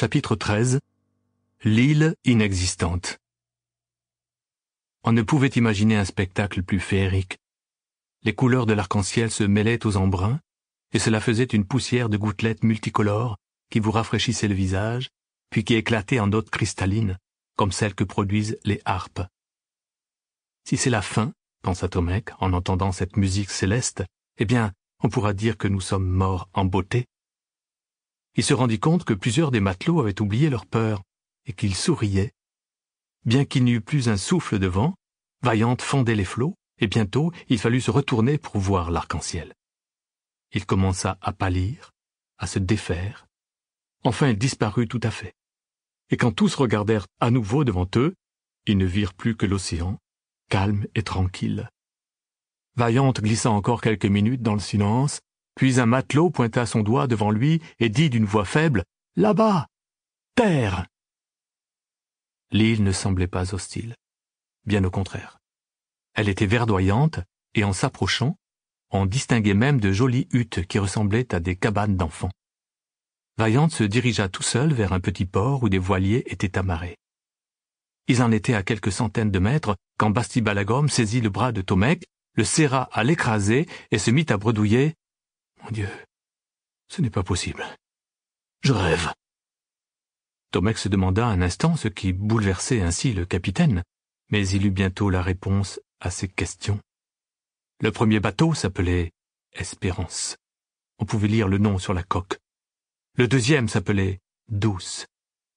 Chapitre 13 L'île inexistante On ne pouvait imaginer un spectacle plus féerique. Les couleurs de l'arc-en-ciel se mêlaient aux embruns, et cela faisait une poussière de gouttelettes multicolores qui vous rafraîchissait le visage, puis qui éclatait en d'autres cristallines, comme celles que produisent les harpes. Si c'est la fin, pensa Tomek en entendant cette musique céleste, eh bien, on pourra dire que nous sommes morts en beauté il se rendit compte que plusieurs des matelots avaient oublié leur peur et qu'ils souriaient. Bien qu'il n'y eût plus un souffle de vent, Vaillante fendait les flots et bientôt il fallut se retourner pour voir l'arc-en-ciel. Il commença à pâlir, à se défaire. Enfin, il disparut tout à fait. Et quand tous regardèrent à nouveau devant eux, ils ne virent plus que l'océan, calme et tranquille. Vaillante glissa encore quelques minutes dans le silence, puis un matelot pointa son doigt devant lui et dit d'une voix faible, Là-bas Terre L'île ne semblait pas hostile. Bien au contraire. Elle était verdoyante, et en s'approchant, on distinguait même de jolies huttes qui ressemblaient à des cabanes d'enfants. Vaillante se dirigea tout seul vers un petit port où des voiliers étaient amarrés. Ils en étaient à quelques centaines de mètres quand Bastibalagom saisit le bras de Tomek, le serra à l'écraser et se mit à bredouiller mon Dieu, ce n'est pas possible. Je rêve. Tomek se demanda un instant ce qui bouleversait ainsi le capitaine, mais il eut bientôt la réponse à ses questions. Le premier bateau s'appelait Espérance. On pouvait lire le nom sur la coque. Le deuxième s'appelait Douce.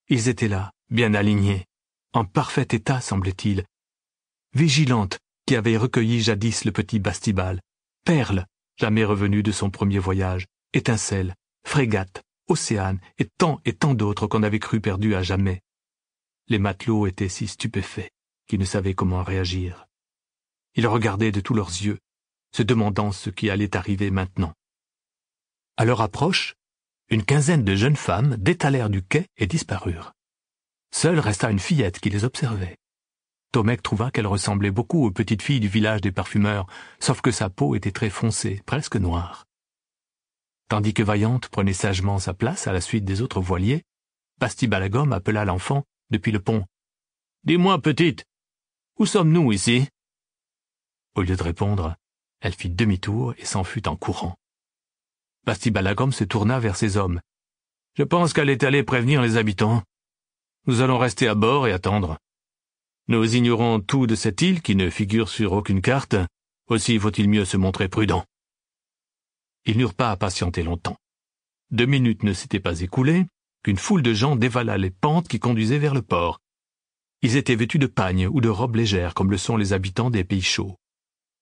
Ils étaient là, bien alignés, en parfait état semblait-il. Vigilante, qui avait recueilli jadis le petit Bastibal, Perle, jamais revenu de son premier voyage, étincelles, frégates, océanes et tant et tant d'autres qu'on avait cru perdus à jamais. Les matelots étaient si stupéfaits qu'ils ne savaient comment réagir. Ils regardaient de tous leurs yeux, se demandant ce qui allait arriver maintenant. À leur approche, une quinzaine de jeunes femmes détalèrent du quai et disparurent. Seule resta une fillette qui les observait. Tomek trouva qu'elle ressemblait beaucoup aux petites filles du village des parfumeurs, sauf que sa peau était très foncée, presque noire. Tandis que Vaillante prenait sagement sa place à la suite des autres voiliers, Basti Balagom appela l'enfant depuis le pont. Dis-moi, petite, où sommes-nous ici Au lieu de répondre, elle fit demi-tour et s'en fut en courant. Basti Balagom se tourna vers ses hommes. Je pense qu'elle est allée prévenir les habitants. Nous allons rester à bord et attendre. Nous ignorons tout de cette île qui ne figure sur aucune carte, aussi vaut il mieux se montrer prudent. Ils n'eurent pas à patienter longtemps. Deux minutes ne s'étaient pas écoulées qu'une foule de gens dévala les pentes qui conduisaient vers le port. Ils étaient vêtus de pagnes ou de robes légères comme le sont les habitants des pays chauds.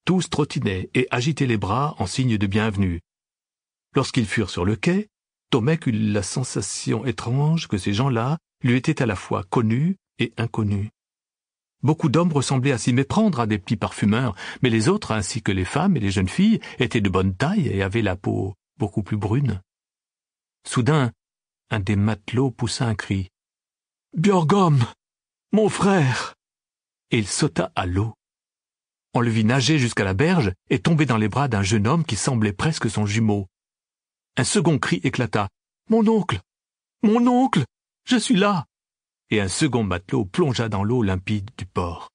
Tous trottinaient et agitaient les bras en signe de bienvenue. Lorsqu'ils furent sur le quai, Tomek eut la sensation étrange que ces gens-là lui étaient à la fois connus et inconnus. Beaucoup d'hommes ressemblaient à s'y méprendre à des petits parfumeurs, mais les autres, ainsi que les femmes et les jeunes filles, étaient de bonne taille et avaient la peau beaucoup plus brune. Soudain, un des matelots poussa un cri. Bjorgom! Mon frère! Et il sauta à l'eau. On le vit nager jusqu'à la berge et tomber dans les bras d'un jeune homme qui semblait presque son jumeau. Un second cri éclata. Mon oncle! Mon oncle! Je suis là! et un second matelot plongea dans l'eau limpide du port.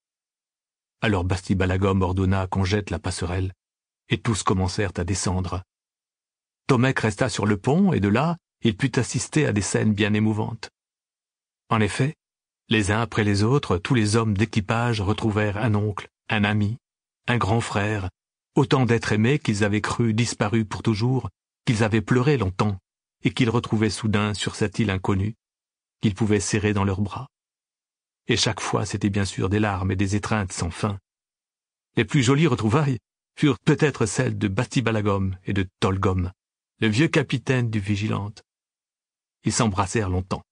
Alors Bastibalagom ordonna qu'on jette la passerelle, et tous commencèrent à descendre. Tomek resta sur le pont, et de là, il put assister à des scènes bien émouvantes. En effet, les uns après les autres, tous les hommes d'équipage retrouvèrent un oncle, un ami, un grand frère, autant d'êtres aimés qu'ils avaient cru disparus pour toujours, qu'ils avaient pleuré longtemps, et qu'ils retrouvaient soudain sur cette île inconnue, qu'ils pouvaient serrer dans leurs bras. Et chaque fois, c'était bien sûr des larmes et des étreintes sans fin. Les plus jolies retrouvailles furent peut-être celles de Balagom et de Tolgom, le vieux capitaine du Vigilante. Ils s'embrassèrent longtemps.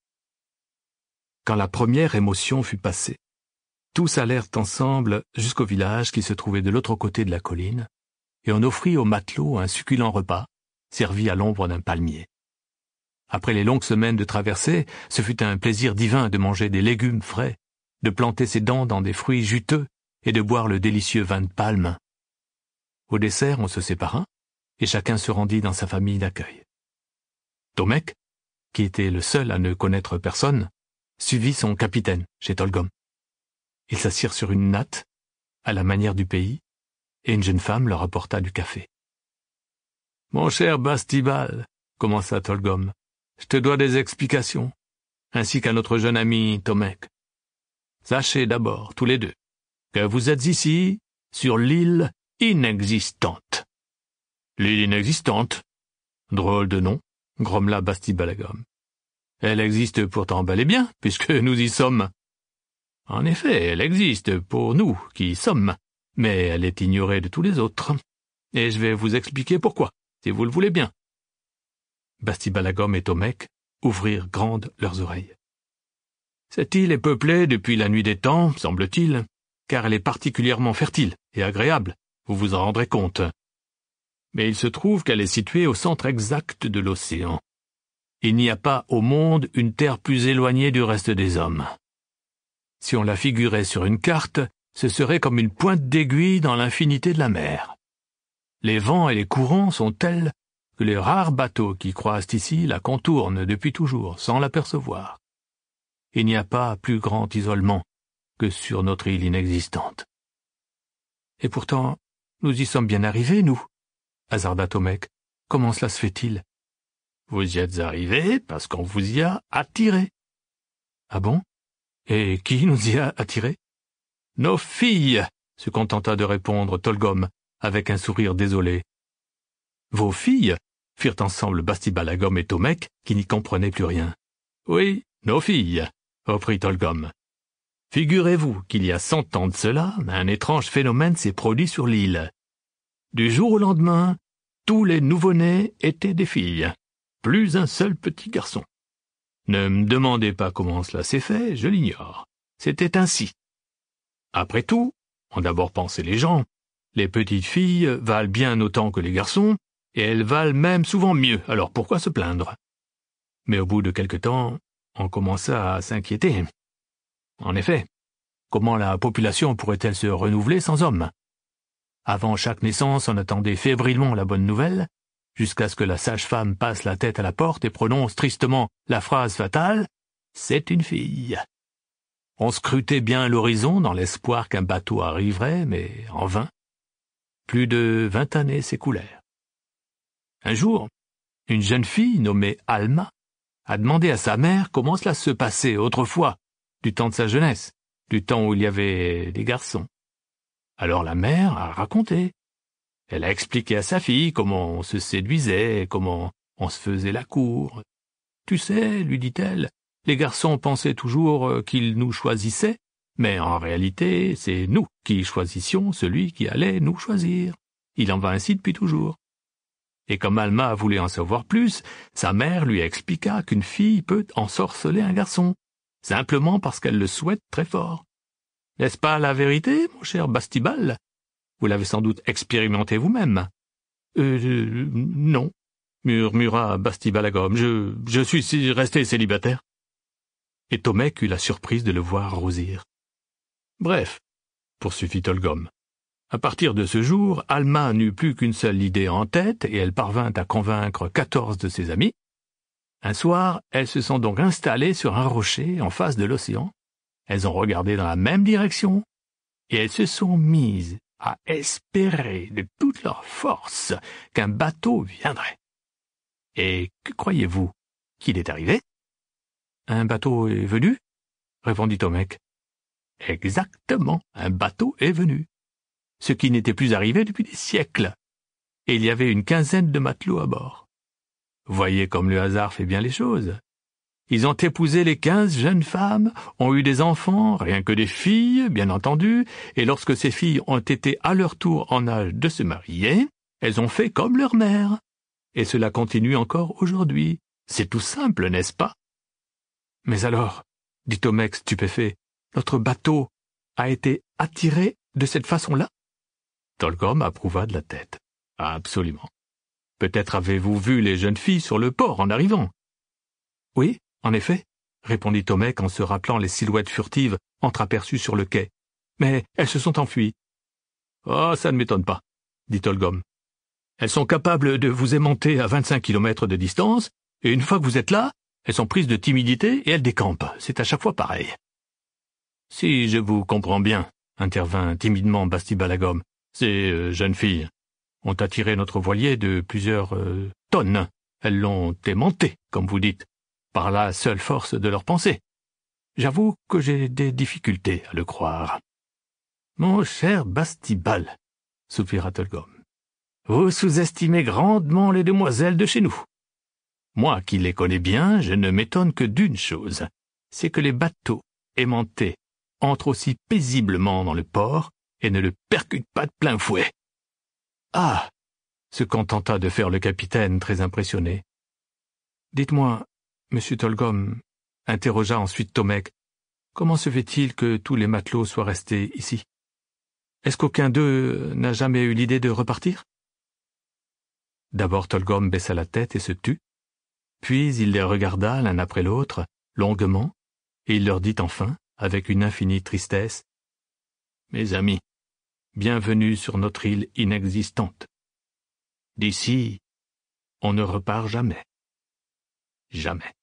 Quand la première émotion fut passée, tous allèrent ensemble jusqu'au village qui se trouvait de l'autre côté de la colline, et on offrit aux matelots un succulent repas, servi à l'ombre d'un palmier. Après les longues semaines de traversée, ce fut un plaisir divin de manger des légumes frais, de planter ses dents dans des fruits juteux et de boire le délicieux vin de palme. Au dessert, on se sépara et chacun se rendit dans sa famille d'accueil. Tomek, qui était le seul à ne connaître personne, suivit son capitaine chez Tolgom. Ils s'assirent sur une natte, à la manière du pays, et une jeune femme leur apporta du café. Mon cher Bastibal, commença Tolgom, je te dois des explications, ainsi qu'à notre jeune ami Tomek. Sachez d'abord, tous les deux, que vous êtes ici, sur l'île inexistante. L'île inexistante Drôle de nom, grommela Basti Elle existe pourtant bel et bien, puisque nous y sommes. En effet, elle existe pour nous qui y sommes, mais elle est ignorée de tous les autres. Et je vais vous expliquer pourquoi, si vous le voulez bien, Bastibalagom et Tomek ouvrirent grandes leurs oreilles. Cette île est peuplée depuis la nuit des temps, semble-t-il, car elle est particulièrement fertile et agréable, vous vous en rendrez compte. Mais il se trouve qu'elle est située au centre exact de l'océan. Il n'y a pas au monde une terre plus éloignée du reste des hommes. Si on la figurait sur une carte, ce serait comme une pointe d'aiguille dans l'infinité de la mer. Les vents et les courants sont tels que les rares bateaux qui croisent ici la contournent depuis toujours sans l'apercevoir. Il n'y a pas plus grand isolement que sur notre île inexistante. Et pourtant, nous y sommes bien arrivés, nous, hasarda Tomek. Comment cela se fait-il Vous y êtes arrivés parce qu'on vous y a attirés. Ah bon Et qui nous y a attirés Nos filles se contenta de répondre Tolgom avec un sourire désolé. Vos filles firent ensemble Bastibalagom et Tomek, qui n'y comprenaient plus rien. Oui, nos filles, reprit Tolgom. Figurez-vous qu'il y a cent ans de cela, un étrange phénomène s'est produit sur l'île. Du jour au lendemain, tous les nouveau-nés étaient des filles, plus un seul petit garçon. Ne me demandez pas comment cela s'est fait, je l'ignore. C'était ainsi. Après tout, en d'abord pensé les gens, les petites filles valent bien autant que les garçons, et elles valent même souvent mieux, alors pourquoi se plaindre Mais au bout de quelque temps, on commença à s'inquiéter. En effet, comment la population pourrait-elle se renouveler sans hommes Avant chaque naissance, on attendait fébrilement la bonne nouvelle, jusqu'à ce que la sage-femme passe la tête à la porte et prononce tristement la phrase fatale C'est une fille. On scrutait bien l'horizon dans l'espoir qu'un bateau arriverait, mais en vain. Plus de vingt années s'écoulèrent. Un jour, une jeune fille nommée Alma a demandé à sa mère comment cela se passait autrefois, du temps de sa jeunesse, du temps où il y avait des garçons. Alors la mère a raconté. Elle a expliqué à sa fille comment on se séduisait, comment on se faisait la cour. Tu sais, lui dit-elle, les garçons pensaient toujours euh, qu'ils nous choisissaient, mais en réalité, c'est nous qui choisissions celui qui allait nous choisir. Il en va ainsi depuis toujours. Et comme Alma voulait en savoir plus, sa mère lui expliqua qu'une fille peut ensorceler un garçon, simplement parce qu'elle le souhaite très fort. N'est-ce pas la vérité, mon cher Bastibal Vous l'avez sans doute expérimenté vous-même. Euh, non, murmura Bastibal à gomme. Je, je suis resté célibataire. Et Tomek eut la surprise de le voir rosir. Bref, poursuivit Tolgom, à partir de ce jour, Alma n'eut plus qu'une seule idée en tête et elle parvint à convaincre quatorze de ses amis. Un soir, elles se sont donc installées sur un rocher en face de l'océan. Elles ont regardé dans la même direction et elles se sont mises à espérer de toute leur force qu'un bateau viendrait. Et que croyez-vous qu'il est arrivé Un bateau est venu répondit Tomek. « Exactement, un bateau est venu ce qui n'était plus arrivé depuis des siècles, et il y avait une quinzaine de matelots à bord. Voyez comme le hasard fait bien les choses. Ils ont épousé les quinze jeunes femmes, ont eu des enfants, rien que des filles, bien entendu, et lorsque ces filles ont été à leur tour en âge de se marier, elles ont fait comme leur mère. Et cela continue encore aujourd'hui. C'est tout simple, n'est-ce pas Mais alors, dit Omex stupéfait, notre bateau a été attiré de cette façon-là Tolgom approuva de la tête. Ah, absolument. Peut-être avez-vous vu les jeunes filles sur le port en arrivant Oui, en effet, répondit Tomek en se rappelant les silhouettes furtives entreaperçues sur le quai. Mais elles se sont enfuies. Oh, ça ne m'étonne pas, dit Tolgom. Elles sont capables de vous aimanter à vingt-cinq kilomètres de distance, et une fois que vous êtes là, elles sont prises de timidité et elles décampent. C'est à chaque fois pareil. Si je vous comprends bien, intervint timidement Bastibalagom, ces euh, jeunes filles ont attiré notre voilier de plusieurs euh, tonnes. Elles l'ont aimanté, comme vous dites, par la seule force de leur pensée. J'avoue que j'ai des difficultés à le croire. Mon cher Bastibal, soupira Tolgom, vous sous-estimez grandement les demoiselles de chez nous. Moi qui les connais bien, je ne m'étonne que d'une chose, c'est que les bateaux aimantés entrent aussi paisiblement dans le port et ne le percute pas de plein fouet. Ah se contenta de faire le capitaine, très impressionné. Dites-moi, monsieur Tolgom, interrogea ensuite Tomek, comment se fait-il que tous les matelots soient restés ici Est-ce qu'aucun d'eux n'a jamais eu l'idée de repartir D'abord Tolgom baissa la tête et se tut, puis il les regarda l'un après l'autre, longuement, et il leur dit enfin, avec une infinie tristesse, Mes amis, bienvenue sur notre île inexistante. D'ici, on ne repart jamais. Jamais.